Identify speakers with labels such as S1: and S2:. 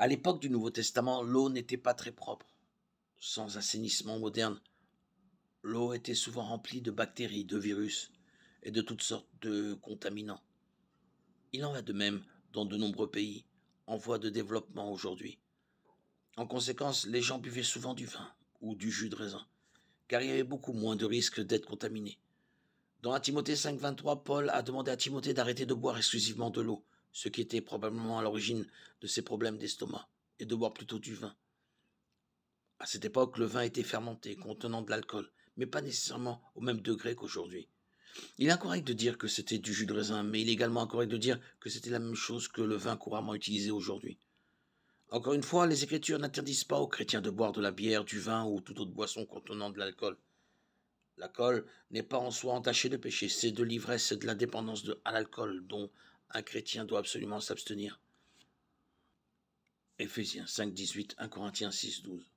S1: À l'époque du Nouveau Testament, l'eau n'était pas très propre. Sans assainissement moderne, l'eau était souvent remplie de bactéries, de virus et de toutes sortes de contaminants. Il en va de même dans de nombreux pays en voie de développement aujourd'hui. En conséquence, les gens buvaient souvent du vin ou du jus de raisin, car il y avait beaucoup moins de risques d'être contaminés. Dans Timothée 5.23, Paul a demandé à Timothée d'arrêter de boire exclusivement de l'eau, ce qui était probablement à l'origine de ses problèmes d'estomac, et de boire plutôt du vin. À cette époque, le vin était fermenté, contenant de l'alcool, mais pas nécessairement au même degré qu'aujourd'hui. Il est incorrect de dire que c'était du jus de raisin, mais il est également incorrect de dire que c'était la même chose que le vin couramment utilisé aujourd'hui. Encore une fois, les Écritures n'interdisent pas aux chrétiens de boire de la bière, du vin ou toute autre boisson contenant de l'alcool. L'alcool n'est pas en soi entaché de péché, c'est de l'ivresse et de la dépendance à l'alcool dont un chrétien doit absolument s'abstenir. Éphésiens 5, 18, 1 Corinthiens 6, 12.